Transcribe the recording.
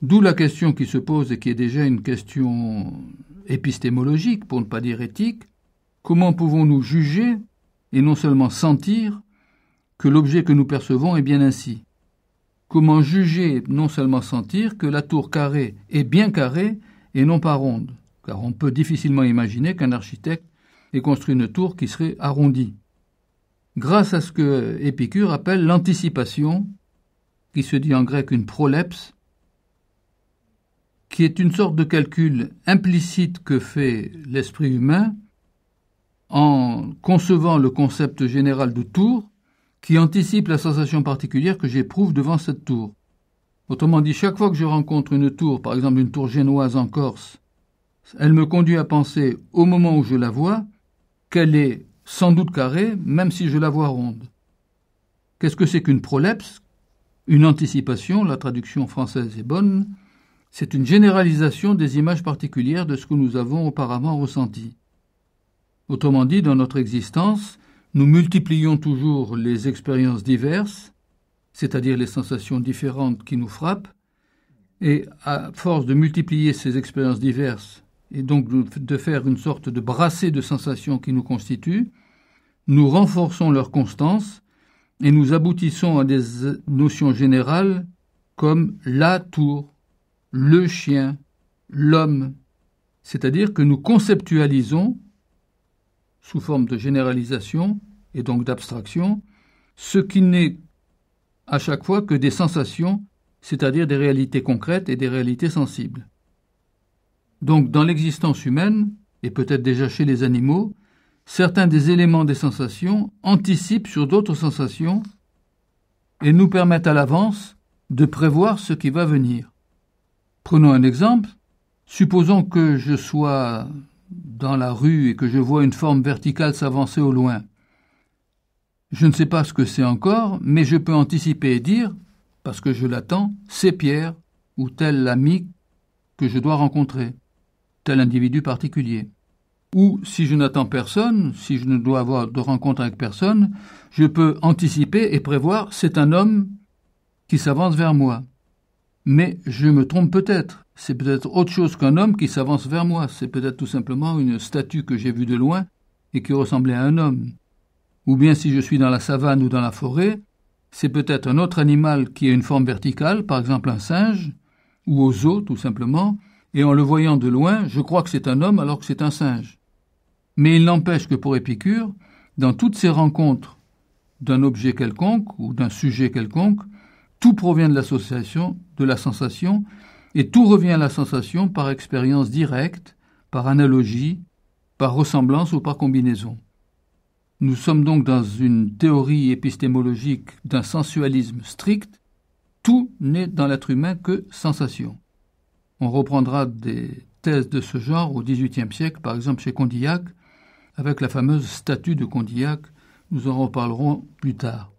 D'où la question qui se pose et qui est déjà une question épistémologique, pour ne pas dire éthique, comment pouvons-nous juger, et non seulement sentir, que l'objet que nous percevons est bien ainsi Comment juger, non seulement sentir, que la tour carrée est bien carrée et non pas ronde Car on peut difficilement imaginer qu'un architecte ait construit une tour qui serait arrondie. Grâce à ce que Épicure appelle l'anticipation, qui se dit en grec une prolepse, qui est une sorte de calcul implicite que fait l'esprit humain en concevant le concept général de tour qui anticipe la sensation particulière que j'éprouve devant cette tour. Autrement dit, chaque fois que je rencontre une tour, par exemple une tour génoise en Corse, elle me conduit à penser, au moment où je la vois, qu'elle est sans doute carrée, même si je la vois ronde. Qu'est-ce que c'est qu'une prolepse Une anticipation, la traduction française est bonne, c'est une généralisation des images particulières de ce que nous avons auparavant ressenti. Autrement dit, dans notre existence, nous multiplions toujours les expériences diverses, c'est-à-dire les sensations différentes qui nous frappent, et à force de multiplier ces expériences diverses, et donc de faire une sorte de brassée de sensations qui nous constituent, nous renforçons leur constance et nous aboutissons à des euh, notions générales comme la tour le chien, l'homme, c'est-à-dire que nous conceptualisons, sous forme de généralisation et donc d'abstraction, ce qui n'est à chaque fois que des sensations, c'est-à-dire des réalités concrètes et des réalités sensibles. Donc dans l'existence humaine, et peut-être déjà chez les animaux, certains des éléments des sensations anticipent sur d'autres sensations et nous permettent à l'avance de prévoir ce qui va venir. Prenons un exemple. Supposons que je sois dans la rue et que je vois une forme verticale s'avancer au loin. Je ne sais pas ce que c'est encore, mais je peux anticiper et dire, parce que je l'attends, c'est Pierre ou tel ami que je dois rencontrer, tel individu particulier. Ou si je n'attends personne, si je ne dois avoir de rencontre avec personne, je peux anticiper et prévoir c'est un homme qui s'avance vers moi. Mais je me trompe peut-être. C'est peut-être autre chose qu'un homme qui s'avance vers moi. C'est peut-être tout simplement une statue que j'ai vue de loin et qui ressemblait à un homme. Ou bien si je suis dans la savane ou dans la forêt, c'est peut-être un autre animal qui a une forme verticale, par exemple un singe, ou aux zoo, tout simplement, et en le voyant de loin, je crois que c'est un homme alors que c'est un singe. Mais il n'empêche que pour Épicure, dans toutes ces rencontres d'un objet quelconque ou d'un sujet quelconque, tout provient de l'association, de la sensation, et tout revient à la sensation par expérience directe, par analogie, par ressemblance ou par combinaison. Nous sommes donc dans une théorie épistémologique d'un sensualisme strict. Tout n'est dans l'être humain que sensation. On reprendra des thèses de ce genre au XVIIIe siècle, par exemple chez Condillac, avec la fameuse statue de Condillac. Nous en reparlerons plus tard.